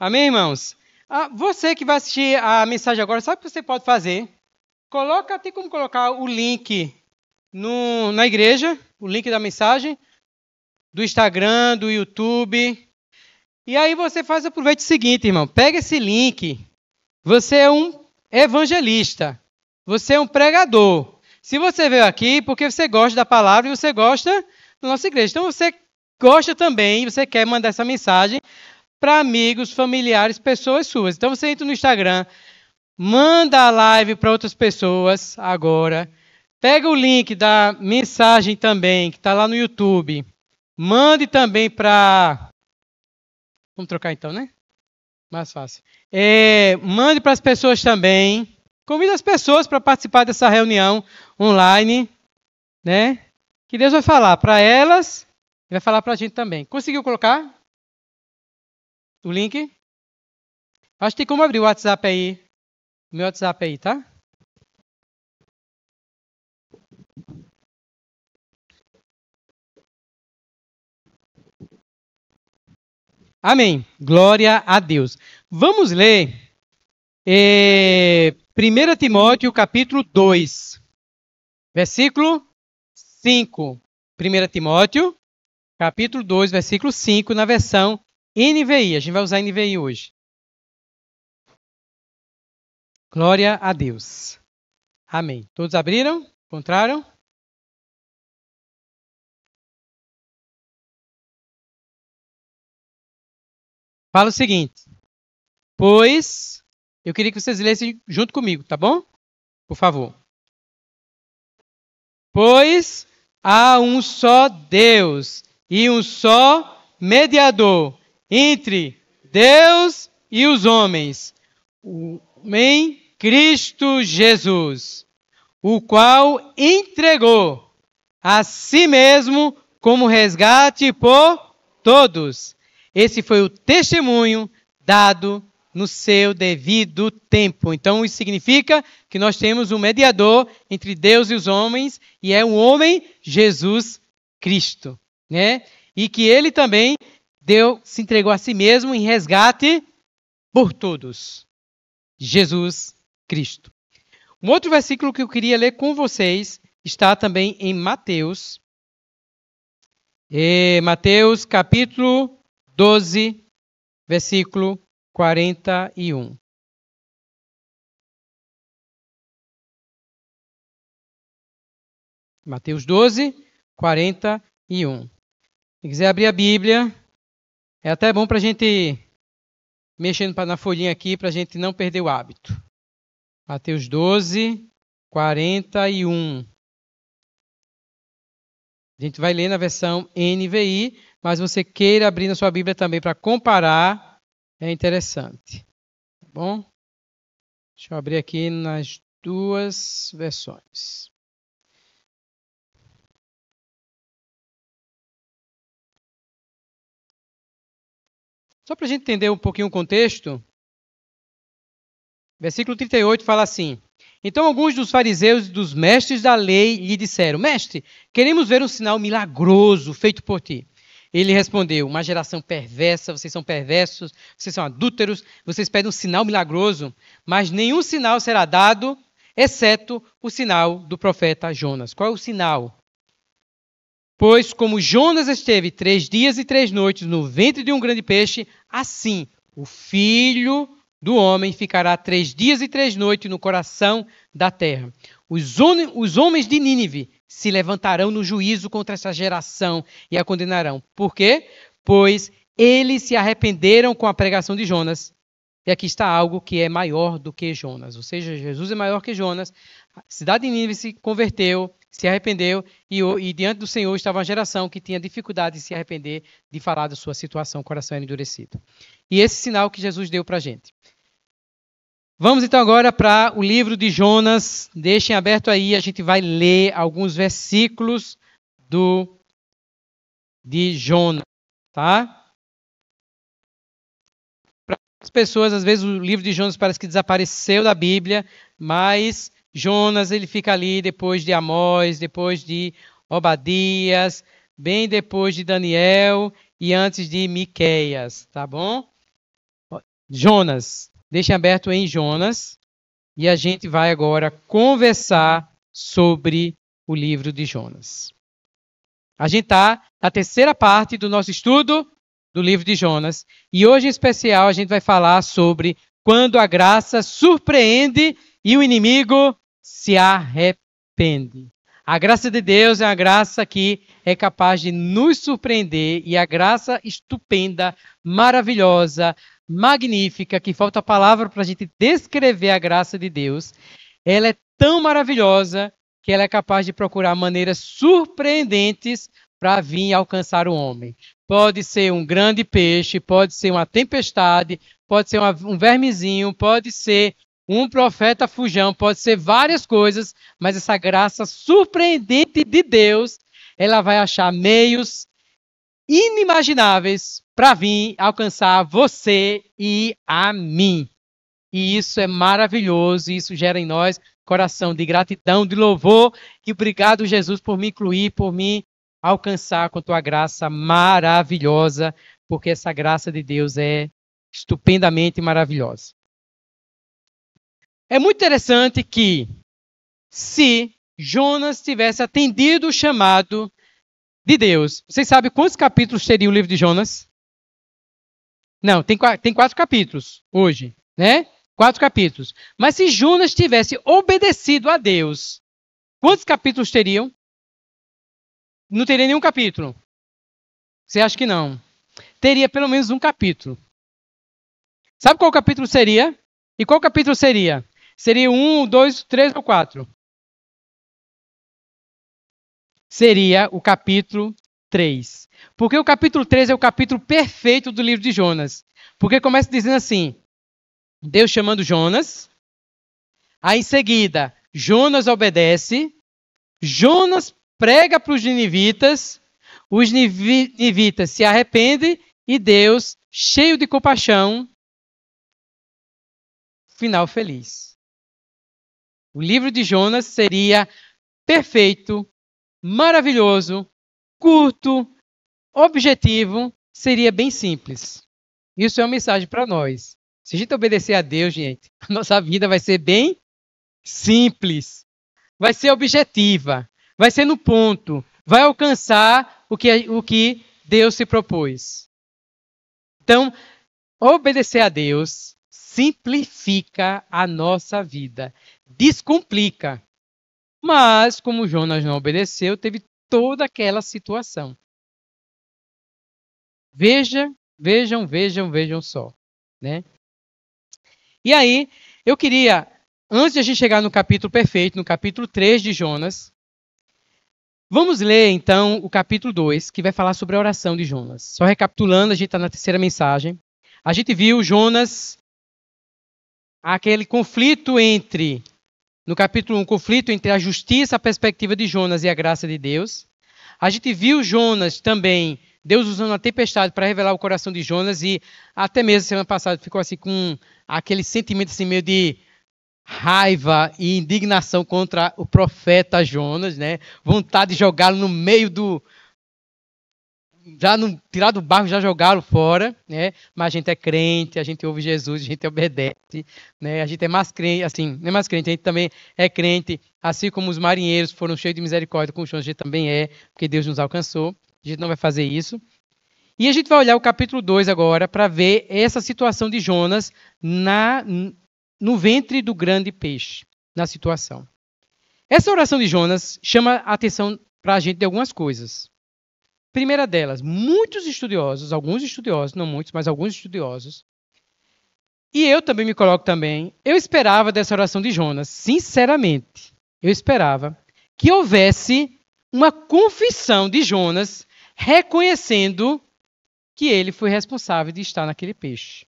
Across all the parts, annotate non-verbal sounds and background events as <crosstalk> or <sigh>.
Amém, irmãos? Ah, você que vai assistir a mensagem agora, sabe o que você pode fazer? Coloca, tem como colocar o link no, na igreja, o link da mensagem, do Instagram, do YouTube. E aí você faz aproveite o seguinte, irmão. Pega esse link. Você é um evangelista. Você é um pregador. Se você veio aqui porque você gosta da palavra e você gosta da nossa igreja. Então você gosta também, você quer mandar essa mensagem, para amigos, familiares, pessoas suas. Então você entra no Instagram, manda a live para outras pessoas agora. Pega o link da mensagem também, que está lá no YouTube. Mande também para. Vamos trocar então, né? Mais fácil. É, mande para as pessoas também. Convide as pessoas para participar dessa reunião online, né? Que Deus vai falar para elas e vai falar para a gente também. Conseguiu colocar? o link. Acho que tem como abrir o WhatsApp aí. O meu WhatsApp aí, tá? Amém. Glória a Deus. Vamos ler é, 1 Timóteo capítulo 2, versículo 5. 1 Timóteo, capítulo 2, versículo 5, na versão NVI, a gente vai usar NVI hoje. Glória a Deus. Amém. Todos abriram? Encontraram? Fala o seguinte. Pois eu queria que vocês lessem junto comigo, tá bom? Por favor. Pois há um só Deus e um só mediador entre Deus e os homens, em Cristo Jesus, o qual entregou a si mesmo como resgate por todos. Esse foi o testemunho dado no seu devido tempo. Então, isso significa que nós temos um mediador entre Deus e os homens, e é o homem Jesus Cristo, né? E que ele também Deus se entregou a si mesmo em resgate por todos. Jesus Cristo. Um outro versículo que eu queria ler com vocês está também em Mateus. E Mateus capítulo 12, versículo 41. Mateus 12, 41. Se quiser abrir a Bíblia, é até bom para a gente, mexendo na folhinha aqui, para a gente não perder o hábito. Mateus 12, 41. A gente vai ler na versão NVI, mas você queira abrir na sua Bíblia também para comparar, é interessante. Tá bom? Deixa eu abrir aqui nas duas versões. Só para a gente entender um pouquinho o contexto, versículo 38 fala assim: Então alguns dos fariseus e dos mestres da lei lhe disseram: Mestre, queremos ver um sinal milagroso feito por ti. Ele respondeu: Uma geração perversa, vocês são perversos, vocês são adúlteros, vocês pedem um sinal milagroso, mas nenhum sinal será dado, exceto o sinal do profeta Jonas. Qual é o sinal? Pois como Jonas esteve três dias e três noites no ventre de um grande peixe, assim o filho do homem ficará três dias e três noites no coração da terra. Os, os homens de Nínive se levantarão no juízo contra essa geração e a condenarão. Por quê? Pois eles se arrependeram com a pregação de Jonas. E aqui está algo que é maior do que Jonas. Ou seja, Jesus é maior que Jonas. A cidade de Nínive se converteu, se arrependeu e, e, diante do Senhor estava uma geração que tinha dificuldade de se arrepender, de falar da sua situação, o coração era endurecido. E esse sinal que Jesus deu para a gente. Vamos então agora para o livro de Jonas. Deixem aberto aí, a gente vai ler alguns versículos do de Jonas, tá? Para as pessoas, às vezes o livro de Jonas parece que desapareceu da Bíblia, mas Jonas ele fica ali depois de Amós, depois de Obadias, bem depois de Daniel e antes de Miqueias, tá bom? Jonas, deixe aberto em Jonas e a gente vai agora conversar sobre o livro de Jonas. A gente está na terceira parte do nosso estudo do livro de Jonas e hoje em especial a gente vai falar sobre quando a graça surpreende e o inimigo se arrepende. A graça de Deus é uma graça que é capaz de nos surpreender e a graça estupenda, maravilhosa, magnífica, que falta a palavra para a gente descrever a graça de Deus. Ela é tão maravilhosa que ela é capaz de procurar maneiras surpreendentes para vir alcançar o homem. Pode ser um grande peixe, pode ser uma tempestade, pode ser uma, um vermezinho, pode ser um profeta fujão pode ser várias coisas, mas essa graça surpreendente de Deus, ela vai achar meios inimagináveis para vir alcançar você e a mim. E isso é maravilhoso, isso gera em nós coração de gratidão, de louvor. E obrigado, Jesus, por me incluir, por me alcançar com tua graça maravilhosa, porque essa graça de Deus é estupendamente maravilhosa. É muito interessante que, se Jonas tivesse atendido o chamado de Deus, vocês sabem quantos capítulos teria o livro de Jonas? Não, tem, tem quatro capítulos hoje, né? Quatro capítulos. Mas se Jonas tivesse obedecido a Deus, quantos capítulos teriam? Não teria nenhum capítulo. Você acha que não? Teria pelo menos um capítulo. Sabe qual capítulo seria? E qual capítulo seria? Seria um, dois, três ou quatro? Seria o capítulo 3. Porque o capítulo 3 é o capítulo perfeito do livro de Jonas. Porque começa dizendo assim: Deus chamando Jonas. Aí em seguida, Jonas obedece. Jonas prega para os ninivitas. Os ninivitas se arrependem e Deus, cheio de compaixão, final feliz. O livro de Jonas seria perfeito, maravilhoso, curto, objetivo, seria bem simples. Isso é uma mensagem para nós. Se a gente obedecer a Deus, gente, <laughs> a nossa vida vai ser bem simples, vai ser objetiva, vai ser no ponto, vai alcançar o que, o que Deus se propôs. Então, obedecer a Deus simplifica a nossa vida, descomplica. Mas, como Jonas não obedeceu, teve toda aquela situação. Veja, vejam, vejam, vejam só. Né? E aí, eu queria, antes de a gente chegar no capítulo perfeito, no capítulo 3 de Jonas, vamos ler então o capítulo 2, que vai falar sobre a oração de Jonas. Só recapitulando, a gente está na terceira mensagem. A gente viu Jonas, aquele conflito entre no capítulo 1, conflito entre a justiça, a perspectiva de Jonas e a graça de Deus. A gente viu Jonas também, Deus usando a tempestade para revelar o coração de Jonas e até mesmo semana passada ficou assim com aquele sentimento assim meio de raiva e indignação contra o profeta Jonas, né? Vontade de jogá-lo no meio do, já não, tirar do barco, já jogaram fora, né? Mas a gente é crente, a gente ouve Jesus, a gente obedece, né? A gente é mais crente, assim, não é mais crente, a gente também é crente, assim como os marinheiros foram cheios de misericórdia com o chão, a gente também é, porque Deus nos alcançou. A gente não vai fazer isso. E a gente vai olhar o capítulo 2 agora para ver essa situação de Jonas na no ventre do grande peixe, na situação. Essa oração de Jonas chama a atenção para a gente de algumas coisas. Primeira delas, muitos estudiosos, alguns estudiosos, não muitos, mas alguns estudiosos, e eu também me coloco também, eu esperava dessa oração de Jonas, sinceramente, eu esperava que houvesse uma confissão de Jonas reconhecendo que ele foi responsável de estar naquele peixe.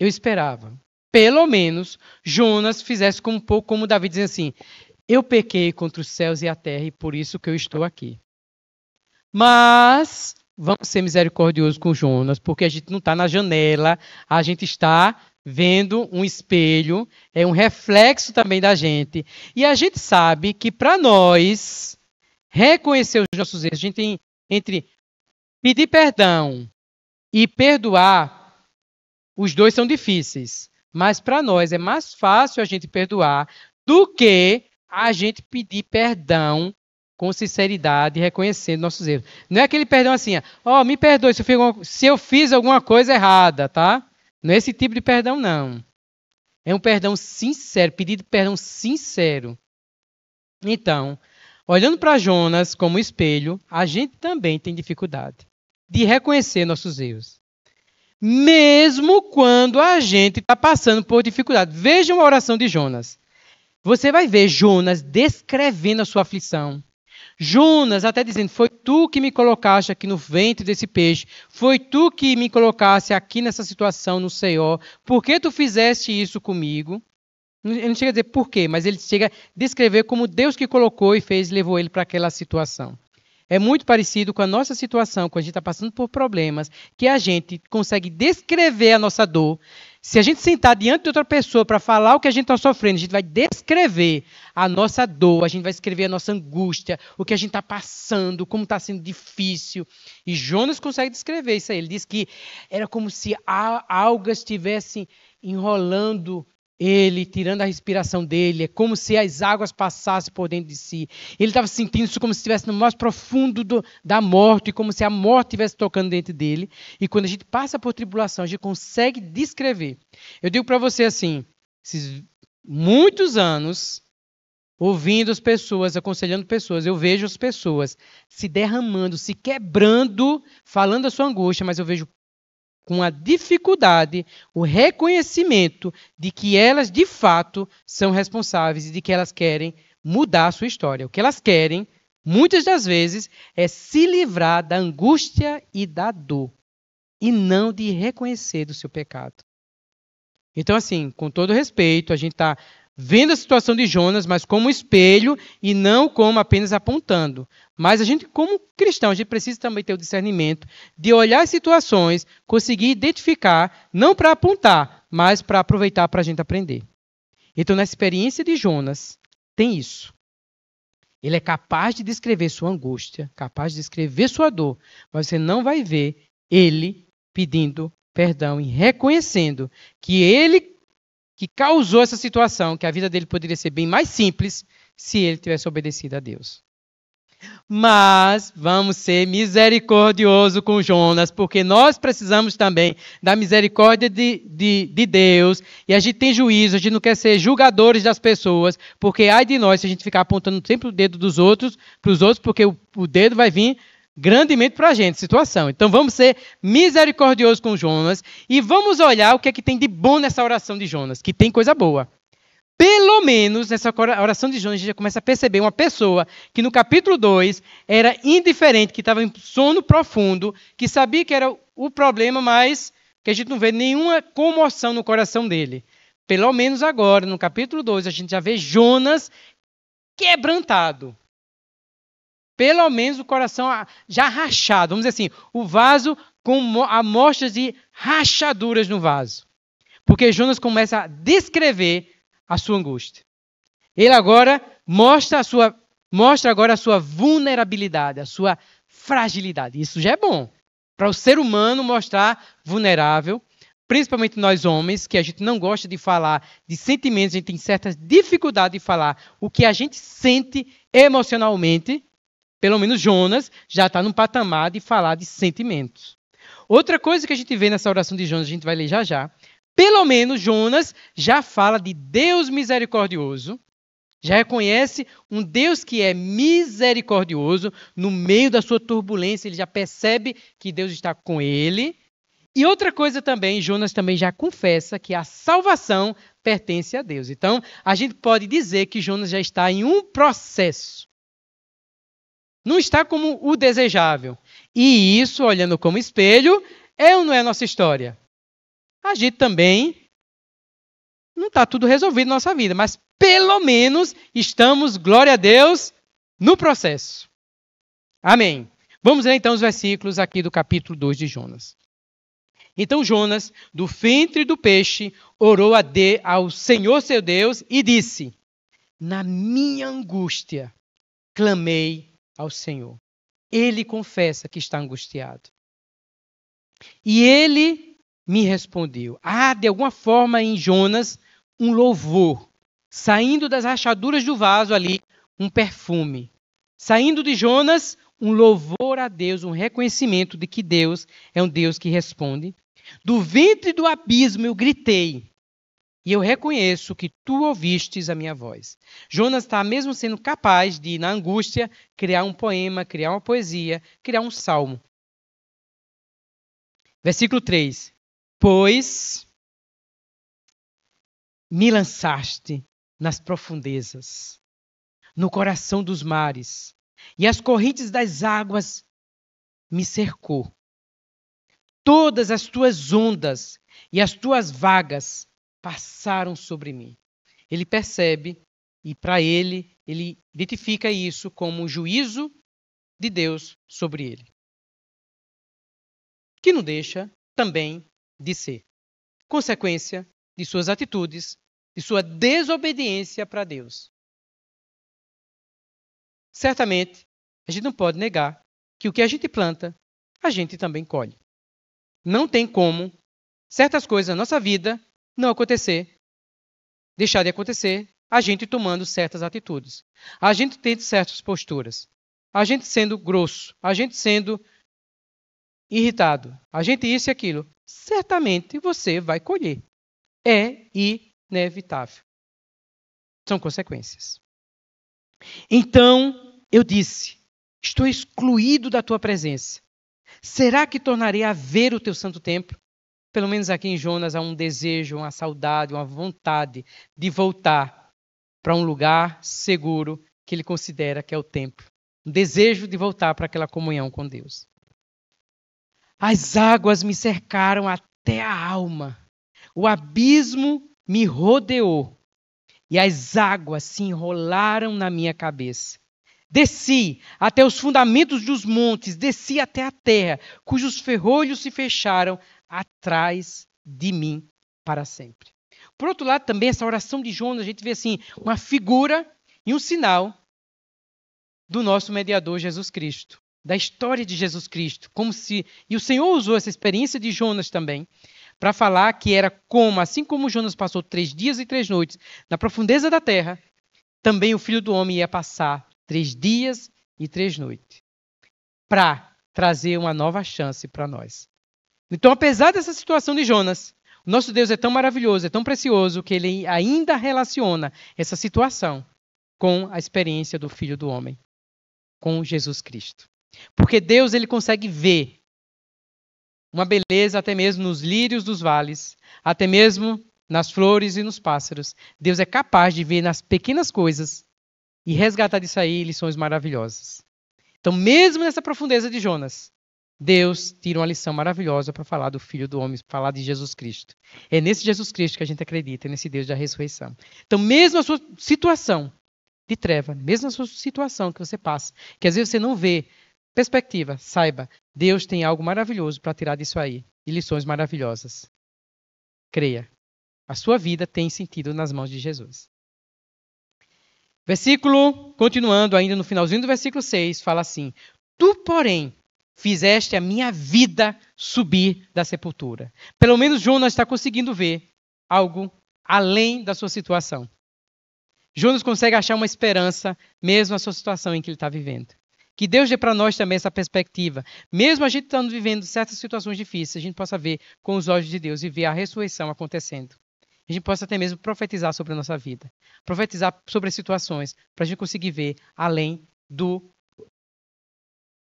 Eu esperava, pelo menos, Jonas fizesse como um pouco como Davi dizendo assim: eu pequei contra os céus e a terra e por isso que eu estou aqui. Mas vamos ser misericordiosos com Jonas, porque a gente não está na janela, a gente está vendo um espelho, é um reflexo também da gente. E a gente sabe que para nós reconhecer os nossos erros, a gente tem entre pedir perdão e perdoar, os dois são difíceis, mas para nós é mais fácil a gente perdoar do que a gente pedir perdão com sinceridade, reconhecendo nossos erros. Não é aquele perdão assim, ó, oh, me perdoe se eu, fiz, se eu fiz alguma coisa errada, tá? Não é esse tipo de perdão, não. É um perdão sincero, pedido de perdão sincero. Então, olhando para Jonas como espelho, a gente também tem dificuldade de reconhecer nossos erros. Mesmo quando a gente está passando por dificuldade. Veja uma oração de Jonas. Você vai ver Jonas descrevendo a sua aflição. Jonas até dizendo: Foi tu que me colocaste aqui no ventre desse peixe, foi tu que me colocaste aqui nessa situação no Senhor, por que tu fizeste isso comigo? Ele não chega a dizer por quê, mas ele chega a descrever como Deus que colocou e fez, levou ele para aquela situação. É muito parecido com a nossa situação, quando a gente está passando por problemas, que a gente consegue descrever a nossa dor, se a gente sentar diante de outra pessoa para falar o que a gente está sofrendo, a gente vai descrever a nossa dor, a gente vai escrever a nossa angústia, o que a gente está passando, como está sendo difícil. E Jonas consegue descrever isso aí. Ele diz que era como se algas estivessem enrolando ele tirando a respiração dele, é como se as águas passassem por dentro de si. Ele estava sentindo isso como se estivesse no mais profundo do, da morte, como se a morte estivesse tocando dentro dele. E quando a gente passa por tribulação, a gente consegue descrever. Eu digo para você assim: esses muitos anos ouvindo as pessoas, aconselhando pessoas, eu vejo as pessoas se derramando, se quebrando, falando a sua angústia, mas eu vejo com a dificuldade o reconhecimento de que elas de fato são responsáveis e de que elas querem mudar a sua história. O que elas querem, muitas das vezes, é se livrar da angústia e da dor e não de reconhecer do seu pecado. Então, assim, com todo respeito, a gente está vendo a situação de Jonas, mas como espelho e não como apenas apontando. Mas a gente, como cristão, a gente precisa também ter o discernimento de olhar as situações, conseguir identificar, não para apontar, mas para aproveitar para a gente aprender. Então, na experiência de Jonas, tem isso. Ele é capaz de descrever sua angústia, capaz de descrever sua dor, mas você não vai ver ele pedindo perdão e reconhecendo que ele que causou essa situação, que a vida dele poderia ser bem mais simples se ele tivesse obedecido a Deus. Mas vamos ser misericordioso com Jonas, porque nós precisamos também da misericórdia de, de, de, Deus. E a gente tem juízo, a gente não quer ser julgadores das pessoas, porque ai de nós se a gente ficar apontando sempre o dedo dos outros, para os outros, porque o, o dedo vai vir grandemente para a gente, situação. Então vamos ser misericordiosos com Jonas e vamos olhar o que é que tem de bom nessa oração de Jonas, que tem coisa boa. Pelo menos nessa oração de Jonas, a gente já começa a perceber uma pessoa que no capítulo 2 era indiferente, que estava em sono profundo, que sabia que era o problema, mas que a gente não vê nenhuma comoção no coração dele. Pelo menos agora, no capítulo 2, a gente já vê Jonas quebrantado, pelo menos o coração já rachado. Vamos dizer assim, o vaso com amostras de rachaduras no vaso. Porque Jonas começa a descrever a sua angústia. Ele agora mostra, a sua, mostra agora a sua vulnerabilidade, a sua fragilidade. Isso já é bom. Para o ser humano mostrar vulnerável, principalmente nós homens, que a gente não gosta de falar de sentimentos, a gente tem certa dificuldade de falar o que a gente sente emocionalmente, pelo menos Jonas já está num patamar de falar de sentimentos. Outra coisa que a gente vê nessa oração de Jonas, a gente vai ler já já. Pelo menos Jonas já fala de Deus misericordioso, já reconhece um Deus que é misericordioso no meio da sua turbulência, ele já percebe que Deus está com ele. E outra coisa também, Jonas também já confessa que a salvação pertence a Deus. Então, a gente pode dizer que Jonas já está em um processo não está como o desejável. E isso, olhando como espelho, é ou não é a nossa história? A gente também não está tudo resolvido na nossa vida, mas pelo menos estamos, glória a Deus, no processo. Amém. Vamos ler então os versículos aqui do capítulo 2 de Jonas. Então Jonas, do ventre do peixe, orou a de, ao Senhor seu Deus e disse: Na minha angústia clamei ao Senhor. Ele confessa que está angustiado. E ele me respondeu. Há, ah, de alguma forma, em Jonas, um louvor. Saindo das rachaduras do vaso ali, um perfume. Saindo de Jonas, um louvor a Deus, um reconhecimento de que Deus é um Deus que responde. Do ventre do abismo eu gritei, e eu reconheço que tu ouvistes a minha voz. Jonas está mesmo sendo capaz de, na angústia, criar um poema, criar uma poesia, criar um salmo. Versículo 3: Pois me lançaste nas profundezas, no coração dos mares, e as correntes das águas me cercou. Todas as tuas ondas e as tuas vagas passaram sobre mim. Ele percebe e para ele, ele identifica isso como juízo de Deus sobre ele. Que não deixa também de ser consequência de suas atitudes, de sua desobediência para Deus. Certamente, a gente não pode negar que o que a gente planta, a gente também colhe. Não tem como certas coisas na nossa vida não acontecer, deixar de acontecer, a gente tomando certas atitudes, a gente tendo certas posturas, a gente sendo grosso, a gente sendo irritado, a gente isso e aquilo, certamente você vai colher. É inevitável. São consequências. Então, eu disse: estou excluído da tua presença. Será que tornarei a ver o teu santo templo? pelo menos aqui em Jonas, há um desejo, uma saudade, uma vontade de voltar para um lugar seguro que ele considera que é o templo. Um desejo de voltar para aquela comunhão com Deus. As águas me cercaram até a alma. O abismo me rodeou. E as águas se enrolaram na minha cabeça. Desci até os fundamentos dos montes, desci até a terra, cujos ferrolhos se fecharam atrás de mim para sempre. Por outro lado, também essa oração de Jonas, a gente vê assim, uma figura e um sinal do nosso mediador Jesus Cristo, da história de Jesus Cristo, como se e o Senhor usou essa experiência de Jonas também para falar que era como, assim como Jonas passou três dias e três noites na profundeza da terra, também o Filho do Homem ia passar três dias e três noites para trazer uma nova chance para nós. Então, apesar dessa situação de Jonas, o nosso Deus é tão maravilhoso, é tão precioso, que ele ainda relaciona essa situação com a experiência do Filho do Homem, com Jesus Cristo. Porque Deus ele consegue ver uma beleza até mesmo nos lírios dos vales, até mesmo nas flores e nos pássaros. Deus é capaz de ver nas pequenas coisas e resgatar disso aí lições maravilhosas. Então, mesmo nessa profundeza de Jonas, Deus tira uma lição maravilhosa para falar do Filho do Homem, falar de Jesus Cristo. É nesse Jesus Cristo que a gente acredita, é nesse Deus da ressurreição. Então, mesmo a sua situação de treva, mesmo a sua situação que você passa, que às vezes você não vê perspectiva, saiba, Deus tem algo maravilhoso para tirar disso aí e lições maravilhosas. Creia, a sua vida tem sentido nas mãos de Jesus. Versículo, continuando ainda no finalzinho do versículo 6, fala assim: Tu, porém, fizeste a minha vida subir da sepultura. Pelo menos Jonas está conseguindo ver algo além da sua situação. Jonas consegue achar uma esperança, mesmo a sua situação em que ele está vivendo. Que Deus dê para nós também essa perspectiva. Mesmo a gente estando vivendo certas situações difíceis, a gente possa ver com os olhos de Deus e ver a ressurreição acontecendo. A gente possa até mesmo profetizar sobre a nossa vida, profetizar sobre as situações, para a gente conseguir ver além do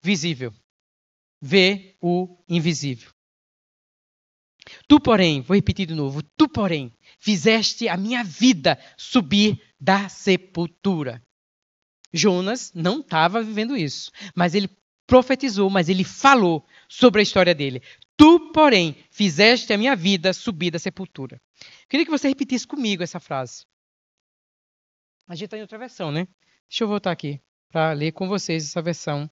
visível vê o invisível. Tu, porém, vou repetir de novo: tu, porém, fizeste a minha vida subir da sepultura. Jonas não estava vivendo isso, mas ele profetizou, mas ele falou sobre a história dele. Tu, porém, fizeste a minha vida subir da sepultura. Eu queria que você repetisse comigo essa frase. A gente está em outra versão, né? Deixa eu voltar aqui para ler com vocês essa versão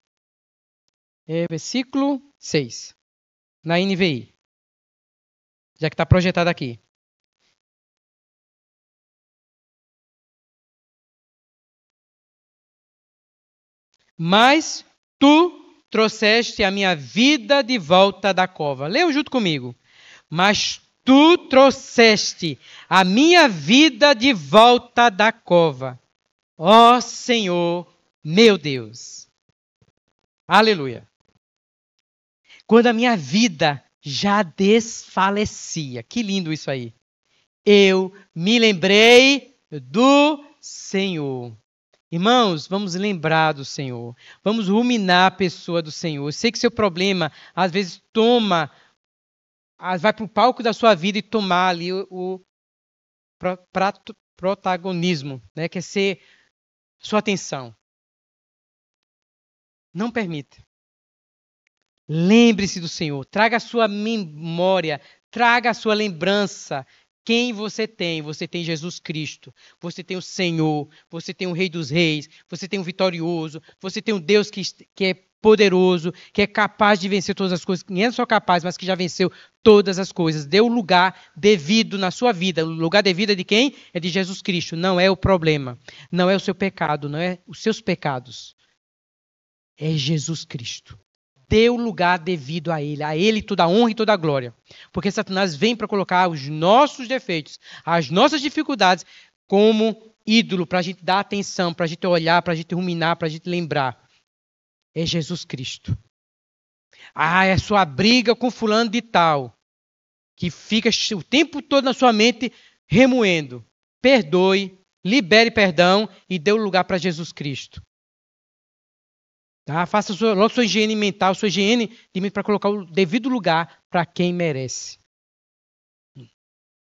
é, versículo 6. Na NVI. Já que está projetado aqui. Mas tu trouxeste a minha vida de volta da cova. Leu junto comigo. Mas tu trouxeste a minha vida de volta da cova. Ó Senhor, meu Deus. Aleluia quando a minha vida já desfalecia. Que lindo isso aí. Eu me lembrei do Senhor. Irmãos, vamos lembrar do Senhor. Vamos ruminar a pessoa do Senhor. Eu sei que seu problema às vezes toma, vai para o palco da sua vida e tomar ali o, o prato, protagonismo, né? quer é ser sua atenção. Não permita. Lembre-se do Senhor, traga a sua memória, traga a sua lembrança. Quem você tem? Você tem Jesus Cristo, você tem o Senhor, você tem o Rei dos Reis, você tem o Vitorioso, você tem o Deus que, que é poderoso, que é capaz de vencer todas as coisas, Nem não é só capaz, mas que já venceu todas as coisas. Dê o lugar devido na sua vida. O lugar devido é de quem? É de Jesus Cristo. Não é o problema, não é o seu pecado, não é os seus pecados. É Jesus Cristo dê o lugar devido a Ele. A Ele toda a honra e toda a glória. Porque Satanás vem para colocar os nossos defeitos, as nossas dificuldades, como ídolo, para a gente dar atenção, para a gente olhar, para a gente ruminar, para a gente lembrar. É Jesus Cristo. Ah, é sua briga com fulano de tal, que fica o tempo todo na sua mente remoendo. Perdoe, libere perdão e dê o lugar para Jesus Cristo. Tá? Faça sua, logo sua higiene mental, sua higiene para colocar o devido lugar para quem merece.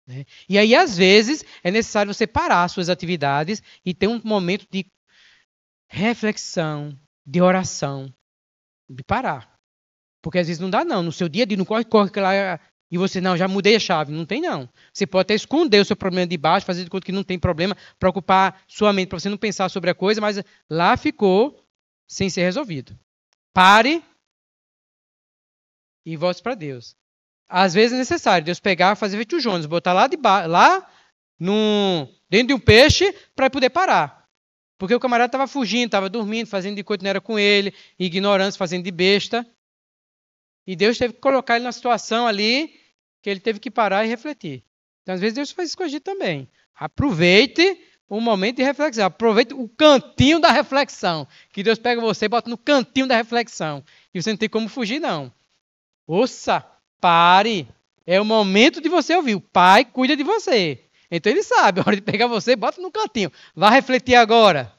Né? E aí, às vezes, é necessário você parar suas atividades e ter um momento de reflexão, de oração, de parar. Porque às vezes não dá, não. No seu dia a dia, não corre, corre lá e você, não, já mudei a chave. Não tem, não. Você pode até esconder o seu problema de baixo, fazer de conta que não tem problema, preocupar sua mente para você não pensar sobre a coisa, mas lá ficou sem ser resolvido. Pare e volte para Deus. Às vezes é necessário Deus pegar, fazer feito o Jonas, botar lá, de lá no dentro de um peixe para poder parar. Porque o camarada estava fugindo, estava dormindo, fazendo de coisa que não era com ele, ignorância, fazendo de besta. E Deus teve que colocar ele na situação ali que ele teve que parar e refletir. Então, às vezes, Deus faz isso com a gente também. Aproveite um momento de reflexão. Aproveita o cantinho da reflexão. Que Deus pega você e bota no cantinho da reflexão. E você não tem como fugir, não. Ouça, pare. É o momento de você ouvir. O pai cuida de você. Então ele sabe, <laughs> a hora de pegar você, bota no cantinho. Vá refletir agora.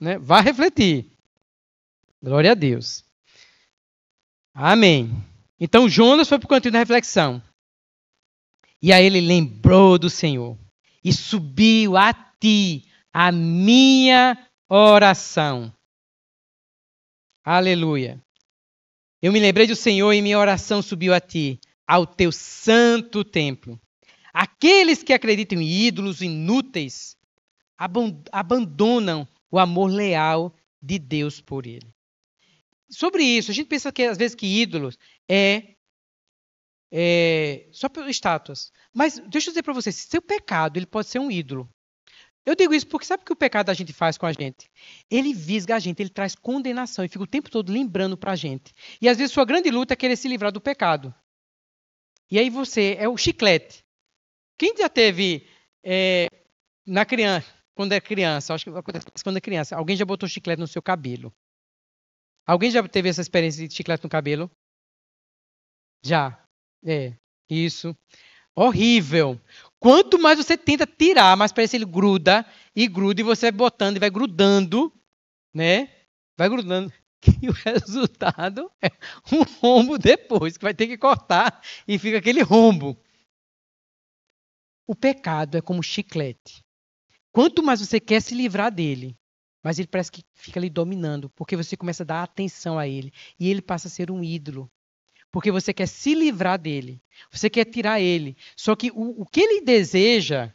Né? Vá refletir. Glória a Deus. Amém. Então Jonas foi para o cantinho da reflexão. E aí ele lembrou do Senhor. E subiu até ti a minha oração. Aleluia. Eu me lembrei do Senhor e minha oração subiu a ti, ao teu santo templo. Aqueles que acreditam em ídolos inúteis abandonam o amor leal de Deus por ele. Sobre isso, a gente pensa que às vezes que ídolos é, é só por estátuas. Mas deixa eu dizer para vocês, seu pecado ele pode ser um ídolo. Eu digo isso porque sabe o que o pecado a gente faz com a gente? Ele visga a gente, ele traz condenação e fica o tempo todo lembrando para a gente. E às vezes sua grande luta é querer se livrar do pecado. E aí você é o chiclete. Quem já teve é, na criança, quando é criança, acho que acontece quando é criança, alguém já botou chiclete no seu cabelo? Alguém já teve essa experiência de chiclete no cabelo? Já. É, isso. Horrível. Quanto mais você tenta tirar, mais parece que ele gruda e gruda e você vai botando e vai grudando, né? Vai grudando. <laughs> E o resultado é um rombo depois, que vai ter que cortar e fica aquele rombo. O pecado é como chiclete. Quanto mais você quer se livrar dele, mas ele parece que fica lhe dominando, porque você começa a dar atenção a ele e ele passa a ser um ídolo porque você quer se livrar dele, você quer tirar ele. Só que o, o que ele deseja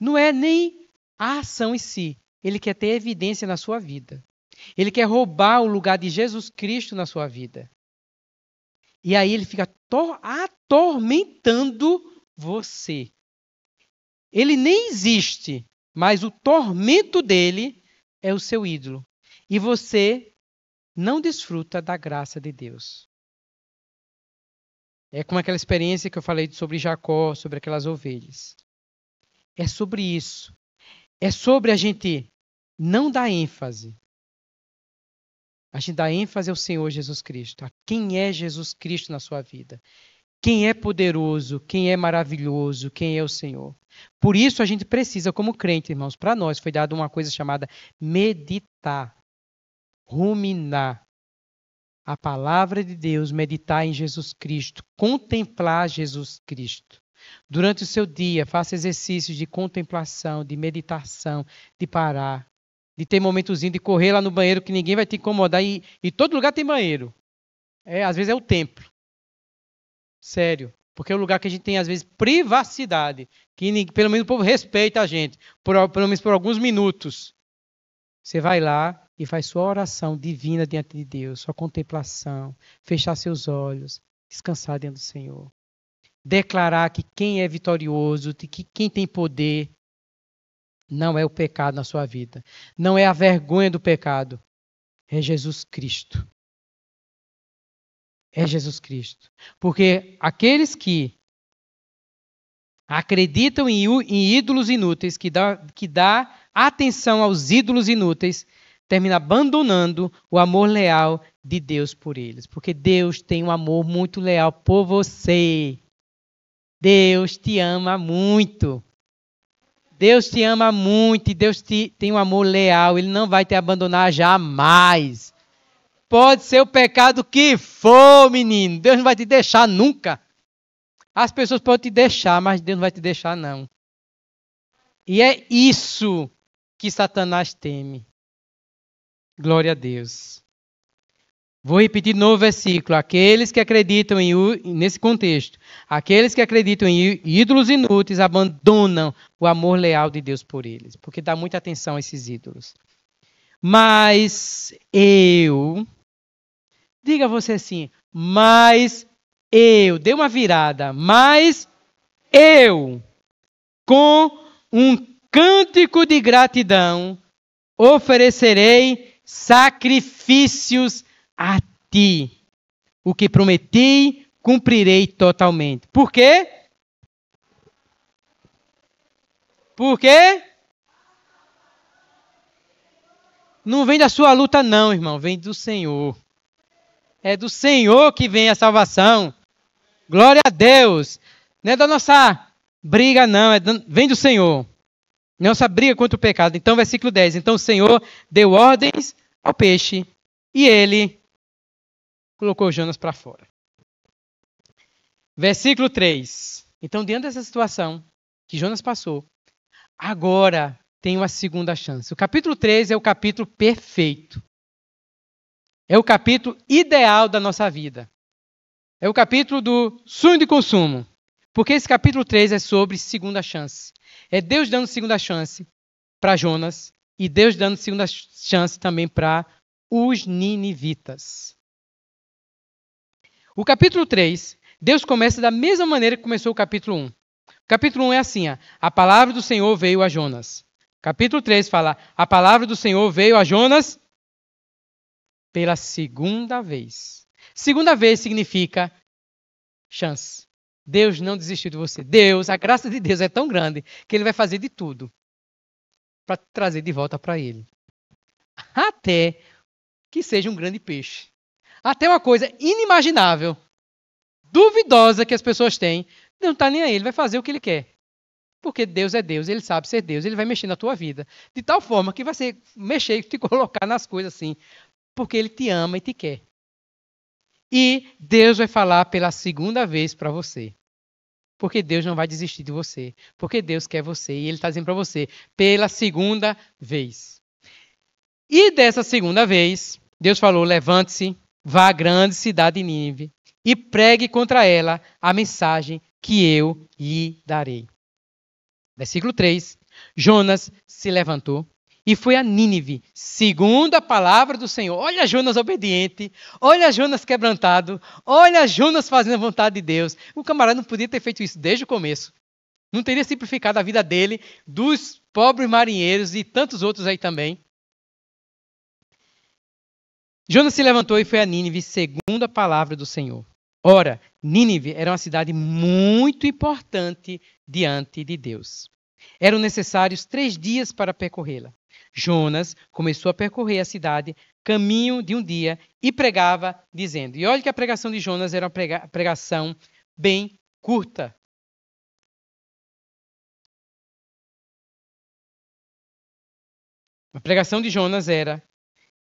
não é nem a ação em si, ele quer ter evidência na sua vida. Ele quer roubar o lugar de Jesus Cristo na sua vida. E aí ele fica atormentando você. Ele nem existe, mas o tormento dele é o seu ídolo. E você não desfruta da graça de Deus. É como aquela experiência que eu falei sobre Jacó, sobre aquelas ovelhas. É sobre isso. É sobre a gente não dar ênfase. A gente dá ênfase ao Senhor Jesus Cristo, a quem é Jesus Cristo na sua vida. Quem é poderoso, quem é maravilhoso, quem é o Senhor. Por isso a gente precisa, como crente, irmãos, para nós foi dado uma coisa chamada meditar, ruminar a palavra de Deus, meditar em Jesus Cristo, contemplar Jesus Cristo. Durante o seu dia, faça exercícios de contemplação, de meditação, de parar, de ter momentozinho de correr lá no banheiro que ninguém vai te incomodar e, e todo lugar tem banheiro. É, às vezes é o templo. Sério, porque é um lugar que a gente tem às vezes privacidade, que pelo menos o povo respeita a gente, por, pelo menos por alguns minutos. Você vai lá, e faz sua oração divina diante de Deus, sua contemplação, fechar seus olhos, descansar diante do Senhor. Declarar que quem é vitorioso, que quem tem poder, não é o pecado na sua vida, não é a vergonha do pecado, é Jesus Cristo. É Jesus Cristo. Porque aqueles que acreditam em ídolos inúteis, que dá, que dá atenção aos ídolos inúteis, termina abandonando o amor leal de Deus por eles, porque Deus tem um amor muito leal por você. Deus te ama muito. Deus te ama muito e Deus te, tem um amor leal, ele não vai te abandonar jamais. Pode ser o pecado que for, menino, Deus não vai te deixar nunca. As pessoas podem te deixar, mas Deus não vai te deixar, não. E é isso que Satanás teme. Glória a Deus. Vou repetir de novo o versículo. Aqueles que acreditam em, nesse contexto, aqueles que acreditam em ídolos inúteis abandonam o amor leal de Deus por eles, porque dá muita atenção a esses ídolos. Mas eu, diga você assim, mas eu, dê uma virada, mas eu, com um cântico de gratidão, oferecerei sacrifícios a ti. O que prometi, cumprirei totalmente. Por quê? Por quê? Não vem da sua luta, não, irmão. Vem do Senhor. É do Senhor que vem a salvação. Glória a Deus. Não é da nossa briga, não. É do... Vem do Senhor. Nossa briga contra o pecado. Então, versículo 10. Então o Senhor deu ordens ao peixe e ele colocou Jonas para fora. Versículo 3. Então, diante dessa situação que Jonas passou, agora tem uma segunda chance. O capítulo 3 é o capítulo perfeito. É o capítulo ideal da nossa vida. É o capítulo do sonho de consumo. Porque esse capítulo 3 é sobre segunda chance. É Deus dando segunda chance para Jonas e Deus dando segunda chance também para os ninivitas. O capítulo 3, Deus começa da mesma maneira que começou o capítulo 1. O capítulo 1 é assim: ó, a palavra do Senhor veio a Jonas. Capítulo 3 fala: a palavra do Senhor veio a Jonas pela segunda vez. Segunda vez significa chance. Deus não desistiu de você. Deus, a graça de Deus é tão grande que ele vai fazer de tudo para trazer de volta para ele. Até que seja um grande peixe. Até uma coisa inimaginável, duvidosa que as pessoas têm, não está nem aí, ele vai fazer o que ele quer. Porque Deus é Deus, ele sabe ser Deus, ele vai mexer na tua vida. De tal forma que vai ser mexer, te <laughs> colocar nas coisas assim. Porque ele te ama e te quer. E Deus vai falar pela segunda vez para você. Porque Deus não vai desistir de você. Porque Deus quer você. E Ele está dizendo para você, pela segunda vez. E dessa segunda vez, Deus falou: levante-se, vá à grande cidade de Nínive e pregue contra ela a mensagem que eu lhe darei. Versículo 3: Jonas se levantou, e foi a Nínive, segundo a palavra do Senhor. Olha Jonas obediente, olha Jonas quebrantado, olha Jonas fazendo a vontade de Deus. O camarada não podia ter feito isso desde o começo. Não teria simplificado a vida dele, dos pobres marinheiros e tantos outros aí também. Jonas se levantou e foi a Nínive, segundo a palavra do Senhor. Ora, Nínive era uma cidade muito importante diante de Deus. Eram necessários três dias para percorrê-la. Jonas começou a percorrer a cidade caminho de um dia e pregava dizendo. E olha que a pregação de Jonas era uma pregação bem curta. A pregação de Jonas era: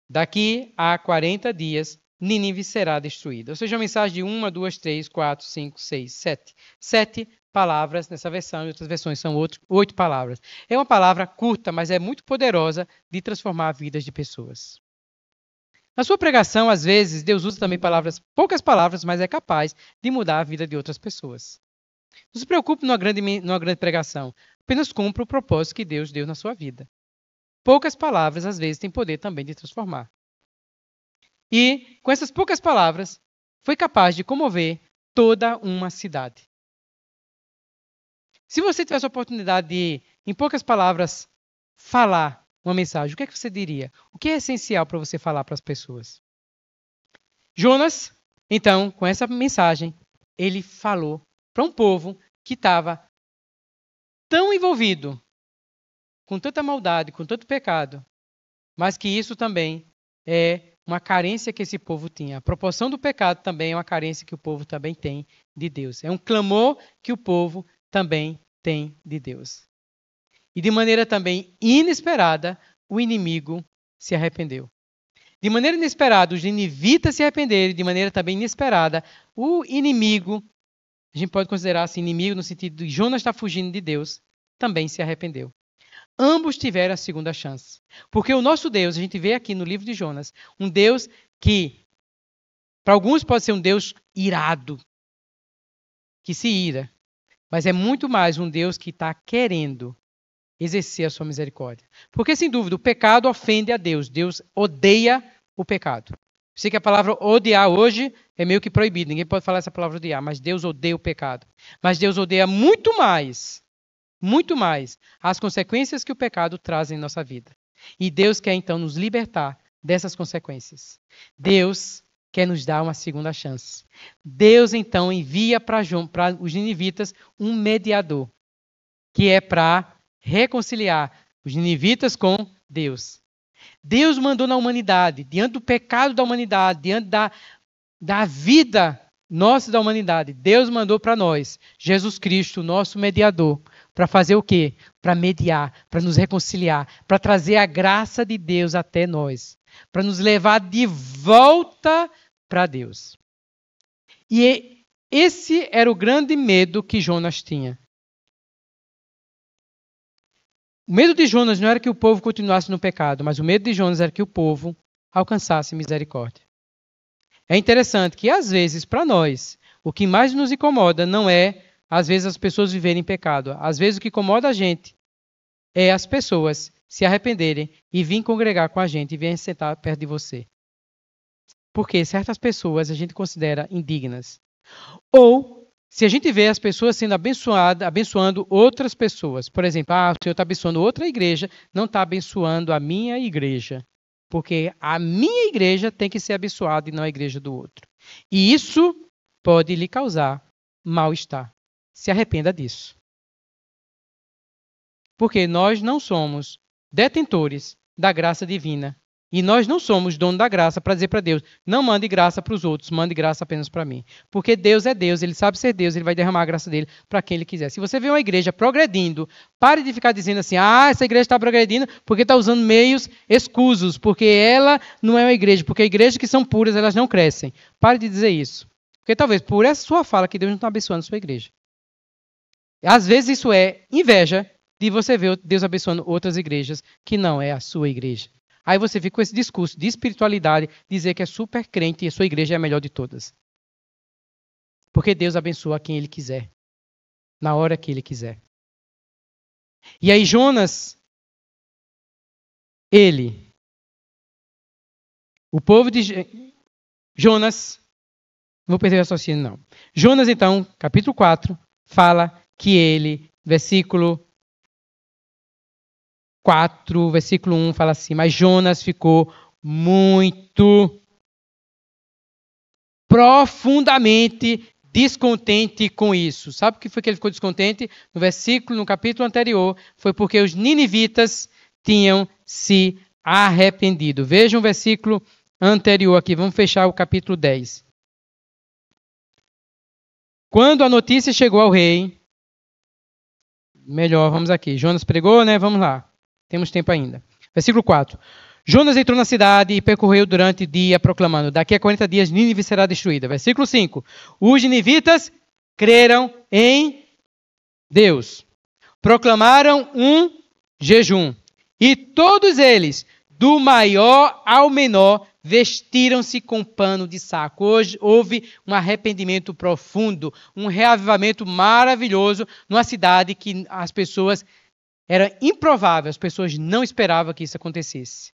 daqui a 40 dias Nínive será destruída. Ou seja, a mensagem de uma, duas, três, quatro, cinco, seis, sete, Sete palavras nessa versão, e outras versões são outro, oito palavras. É uma palavra curta, mas é muito poderosa de transformar vidas de pessoas. Na sua pregação, às vezes, Deus usa também palavras, poucas palavras, mas é capaz de mudar a vida de outras pessoas. Não se preocupe numa grande, numa grande pregação. Apenas cumpra o propósito que Deus deu na sua vida. Poucas palavras, às vezes, têm poder também de transformar. E, com essas poucas palavras, foi capaz de comover toda uma cidade. Se você tivesse a oportunidade de, em poucas palavras, falar uma mensagem, o que é que você diria? O que é essencial para você falar para as pessoas? Jonas, então, com essa mensagem, ele falou para um povo que estava tão envolvido com tanta maldade, com tanto pecado, mas que isso também é uma carência que esse povo tinha. A proporção do pecado também é uma carência que o povo também tem de Deus. É um clamor que o povo também tem de Deus. E de maneira também inesperada, o inimigo se arrependeu. De maneira inesperada, os ninivitas se arrependeram, de maneira também inesperada, o inimigo, a gente pode considerar assim, inimigo no sentido de Jonas está fugindo de Deus, também se arrependeu ambos tiveram a segunda chance. Porque o nosso Deus, a gente vê aqui no livro de Jonas, um Deus que, para alguns, pode ser um Deus irado, que se ira, mas é muito mais um Deus que está querendo exercer a sua misericórdia. Porque, sem dúvida, o pecado ofende a Deus. Deus odeia o pecado. Sei que a palavra odiar hoje é meio que proibido, ninguém pode falar essa palavra odiar, mas Deus odeia o pecado. Mas Deus odeia muito mais muito mais as consequências que o pecado traz em nossa vida. E Deus quer então nos libertar dessas consequências. Deus quer nos dar uma segunda chance. Deus então envia para os ninivitas um mediador, que é para reconciliar os ninivitas com Deus. Deus mandou na humanidade, diante do pecado da humanidade, diante da, da vida nossa da humanidade, Deus mandou para nós Jesus Cristo, nosso mediador, para fazer o quê? Para mediar, para nos reconciliar, para trazer a graça de Deus até nós, para nos levar de volta para Deus. E esse era o grande medo que Jonas tinha. O medo de Jonas não era que o povo continuasse no pecado, mas o medo de Jonas era que o povo alcançasse misericórdia. É interessante que, às vezes, para nós, o que mais nos incomoda não é às vezes, as pessoas viverem em pecado. Às vezes, o que incomoda a gente é as pessoas se arrependerem e vir congregar com a gente e vir sentar perto de você. Porque certas pessoas a gente considera indignas. Ou se a gente vê as pessoas sendo abençoadas, abençoando outras pessoas. Por exemplo, ah, o Senhor está abençoando outra igreja, não está abençoando a minha igreja. Porque a minha igreja tem que ser abençoada e não a igreja do outro. E isso pode lhe causar mal-estar se arrependa disso. Porque nós não somos detentores da graça divina. E nós não somos dono da graça para dizer para Deus, não mande graça para os outros, mande graça apenas para mim. Porque Deus é Deus, ele sabe ser Deus, ele vai derramar a graça dele para quem ele quiser. Se você vê uma igreja progredindo, pare de ficar dizendo assim, ah, essa igreja está progredindo porque está usando meios escusos, porque ela não é uma igreja, porque igrejas que são puras, elas não crescem. Pare de dizer isso. Porque talvez por essa sua fala que Deus não está abençoando a sua igreja. Às vezes isso é inveja de você ver Deus abençoando outras igrejas que não é a sua igreja. Aí você fica com esse discurso de espiritualidade, dizer que é super crente e a sua igreja é a melhor de todas. Porque Deus abençoa quem ele quiser, na hora que ele quiser. E aí Jonas, ele, o povo de Jonas, não vou perder o raciocínio não. Jonas então, capítulo 4, fala que ele, versículo 4, versículo 1 fala assim: Mas Jonas ficou muito profundamente descontente com isso. Sabe o que foi que ele ficou descontente? No versículo, no capítulo anterior, foi porque os ninivitas tinham se arrependido. Veja o um versículo anterior aqui, vamos fechar o capítulo 10. Quando a notícia chegou ao rei, Melhor, vamos aqui. Jonas pregou, né? Vamos lá. Temos tempo ainda. Versículo 4. Jonas entrou na cidade e percorreu durante o dia, proclamando: Daqui a 40 dias Nínive será destruída. Versículo 5. Os ninivitas creram em Deus. Proclamaram um jejum. E todos eles do maior ao menor, vestiram-se com pano de saco. Hoje houve um arrependimento profundo, um reavivamento maravilhoso numa cidade que as pessoas era improvável, as pessoas não esperavam que isso acontecesse.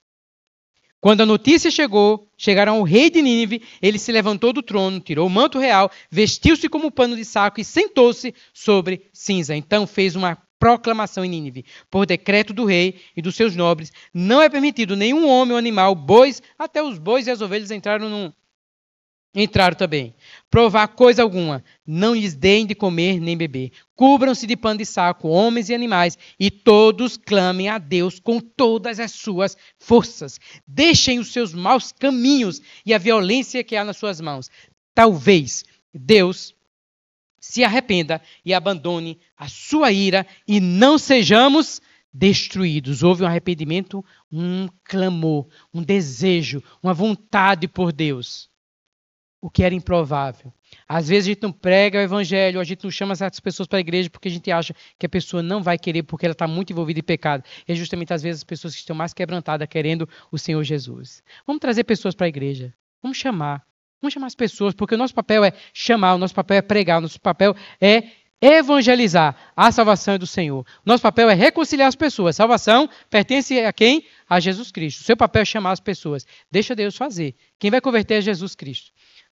Quando a notícia chegou, chegaram ao rei de Nínive, ele se levantou do trono, tirou o manto real, vestiu-se como um pano de saco e sentou-se sobre cinza. Então fez uma proclamação em Nínive, por decreto do rei e dos seus nobres, não é permitido nenhum homem ou animal, bois, até os bois e as ovelhas entraram num, entraram também. Provar coisa alguma, não lhes deem de comer nem beber. Cubram-se de pano de saco, homens e animais, e todos clamem a Deus com todas as suas forças. Deixem os seus maus caminhos e a violência que há nas suas mãos. Talvez Deus se arrependa e abandone a sua ira e não sejamos destruídos. Houve um arrependimento, um clamor, um desejo, uma vontade por Deus. O que era improvável. Às vezes a gente não prega o evangelho, a gente não chama certas pessoas para a igreja porque a gente acha que a pessoa não vai querer porque ela está muito envolvida em pecado. É justamente às vezes as pessoas que estão mais quebrantadas querendo o Senhor Jesus. Vamos trazer pessoas para a igreja. Vamos chamar. Vamos chamar as pessoas, porque o nosso papel é chamar, o nosso papel é pregar, o nosso papel é evangelizar. A salvação é do Senhor. O Nosso papel é reconciliar as pessoas. Salvação pertence a quem? A Jesus Cristo. O seu papel é chamar as pessoas. Deixa Deus fazer. Quem vai converter é Jesus Cristo.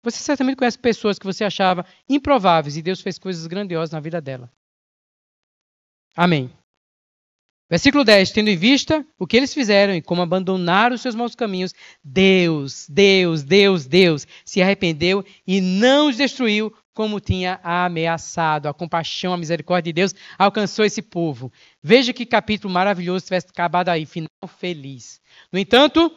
Você certamente conhece pessoas que você achava improváveis e Deus fez coisas grandiosas na vida dela. Amém. Versículo 10: Tendo em vista o que eles fizeram e como abandonaram os seus maus caminhos, Deus, Deus, Deus, Deus se arrependeu e não os destruiu como tinha ameaçado. A compaixão, a misericórdia de Deus alcançou esse povo. Veja que capítulo maravilhoso tivesse acabado aí, final feliz. No entanto,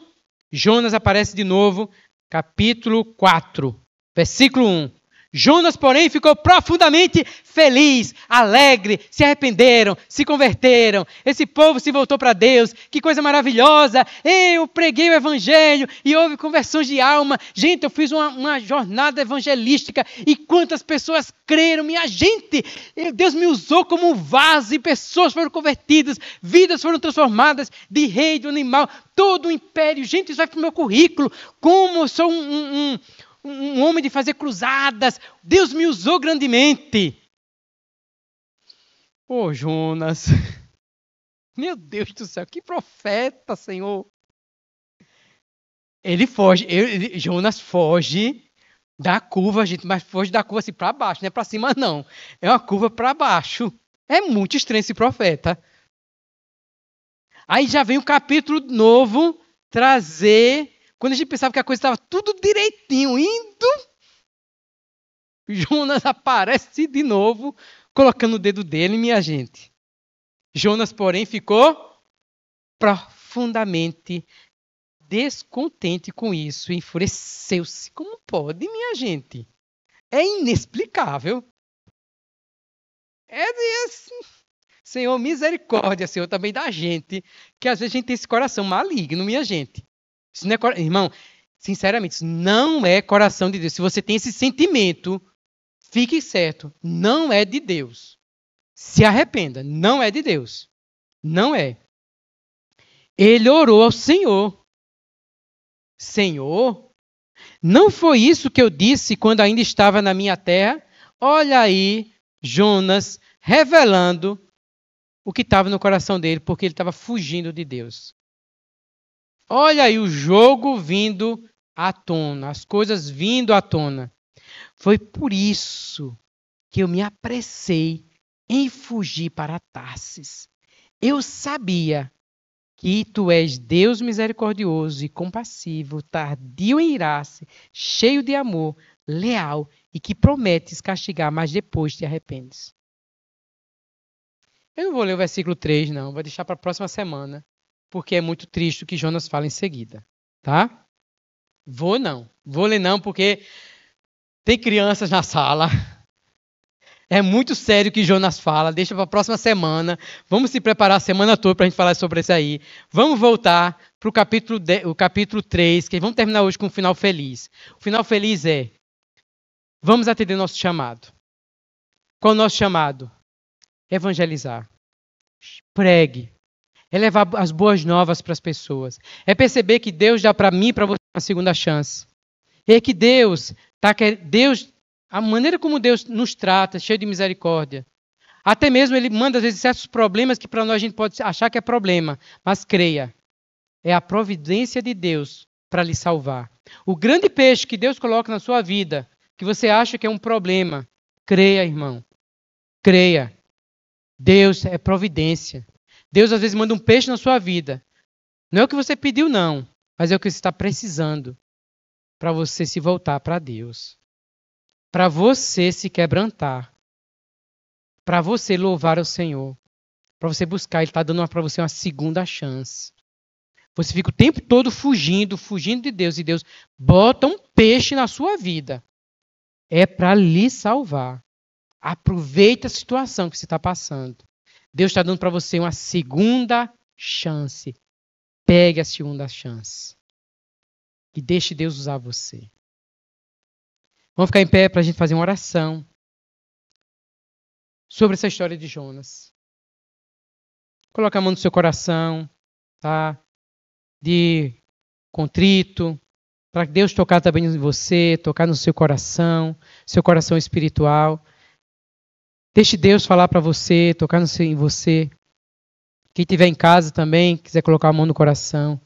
Jonas aparece de novo, capítulo 4, versículo 1. Jonas, porém, ficou profundamente feliz, alegre, se arrependeram, se converteram. Esse povo se voltou para Deus. Que coisa maravilhosa! Eu preguei o evangelho e houve conversões de alma. Gente, eu fiz uma, uma jornada evangelística e quantas pessoas creram. Minha gente, Deus me usou como um vaso e pessoas foram convertidas, vidas foram transformadas de rei, de animal, todo o império. Gente, isso vai para o meu currículo. Como eu sou um, um, um um homem de fazer cruzadas. Deus me usou grandemente. Ô oh, Jonas, <laughs> meu Deus do céu, que profeta, Senhor. Ele foge, ele, Jonas foge da curva, gente, mas foge da curva assim para baixo, não é para cima não. É uma curva para baixo. É muito estranho esse profeta. Aí já vem o capítulo novo trazer quando a gente pensava que a coisa estava tudo direitinho, indo, Jonas aparece de novo, colocando o dedo dele, minha gente. Jonas, porém, ficou profundamente descontente com isso, enfureceu-se. Como pode, minha gente? É inexplicável. É isso, assim, Senhor, misericórdia, Senhor, também da gente, que às vezes a gente tem esse coração maligno, minha gente. Isso não é cora... Irmão, sinceramente, isso não é coração de Deus. Se você tem esse sentimento, fique certo, não é de Deus. Se arrependa, não é de Deus. Não é. Ele orou ao Senhor. Senhor, não foi isso que eu disse quando ainda estava na minha terra? Olha aí, Jonas revelando o que estava no coração dele, porque ele estava fugindo de Deus. Olha aí o jogo vindo à tona, as coisas vindo à tona. Foi por isso que eu me apressei em fugir para Tarsis. Eu sabia que tu és Deus misericordioso e compassivo, tardio em irar-se, cheio de amor, leal e que prometes castigar, mas depois te arrependes. Eu não vou ler o versículo 3, não, vou deixar para a próxima semana porque é muito triste o que Jonas fala em seguida, tá? Vou não, vou ler não, porque tem crianças na sala. <laughs> É muito sério o que Jonas fala. Deixa para a próxima semana. Vamos se preparar a semana toda para a gente falar sobre isso aí. Vamos voltar para o capítulo, o capítulo 3, que vamos terminar hoje com um final feliz. O final feliz é: vamos atender nosso chamado. Qual é o nosso chamado? Evangelizar. Pregue, é levar as boas novas para as pessoas. É perceber que Deus dá para mim e para você uma segunda chance. É que Deus tá quer Deus a maneira como Deus nos trata, cheio de misericórdia. Até mesmo ele manda às vezes certos problemas que para nós a gente pode achar que é problema, mas creia. É a providência de Deus para lhe salvar. O grande peixe que Deus coloca na sua vida, que você acha que é um problema, creia, irmão. Creia. Deus é providência. Deus às vezes manda um peixe na sua vida. Não é o que você pediu, não, mas é o que você está precisando para você se voltar para Deus, para você se quebrantar, para você louvar o Senhor, para você buscar. Ele está dando para você uma segunda chance. Você fica o tempo todo fugindo, fugindo de Deus, e Deus bota um peixe na sua vida. É para lhe salvar. Aproveita a situação que você está passando. Deus está dando para você uma segunda chance. Pegue a segunda chance. E deixe Deus usar você. Vamos ficar em pé para a gente fazer uma oração sobre essa história de Jonas. Coloque a mão no seu coração, tá? De contrito, para que Deus tocar também em você, tocar no seu coração, seu coração espiritual. Deixe Deus falar para você, tocar em você. Quem tiver em casa também, quiser colocar a mão no coração.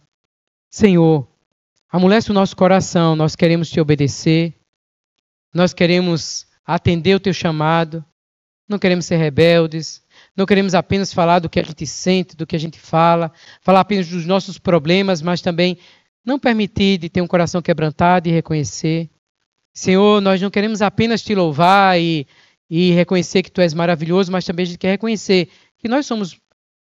Senhor, amolece o nosso coração, nós queremos te obedecer. Nós queremos atender o teu chamado. Não queremos ser rebeldes. Não queremos apenas falar do que a gente sente, do que a gente fala, falar apenas dos nossos problemas, mas também não permitir de ter um coração quebrantado e reconhecer. Senhor, nós não queremos apenas te louvar e e reconhecer que tu és maravilhoso, mas também a gente quer reconhecer que nós somos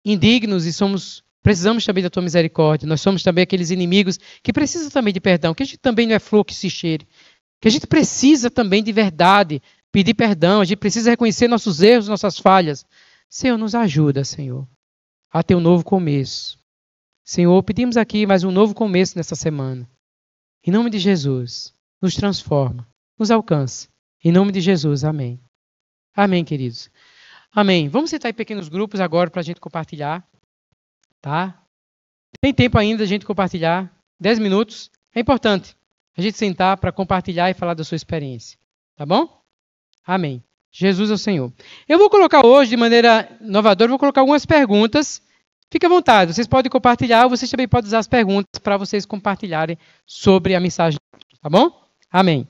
indignos e somos precisamos também da tua misericórdia. Nós somos também aqueles inimigos que precisam também de perdão, que a gente também não é flor que se cheire. Que a gente precisa também de verdade pedir perdão, a gente precisa reconhecer nossos erros, nossas falhas. Senhor, nos ajuda, Senhor, a ter um novo começo. Senhor, pedimos aqui mais um novo começo nessa semana. Em nome de Jesus, nos transforma, nos alcança. Em nome de Jesus, amém. Amém, queridos. Amém. Vamos sentar em pequenos grupos agora para a gente compartilhar. Tá? Tem tempo ainda a gente compartilhar. Dez minutos. É importante a gente sentar para compartilhar e falar da sua experiência. Tá bom? Amém. Jesus é o Senhor. Eu vou colocar hoje, de maneira inovadora, vou colocar algumas perguntas. Fique à vontade, vocês podem compartilhar, vocês também podem usar as perguntas para vocês compartilharem sobre a mensagem, tá bom? Amém.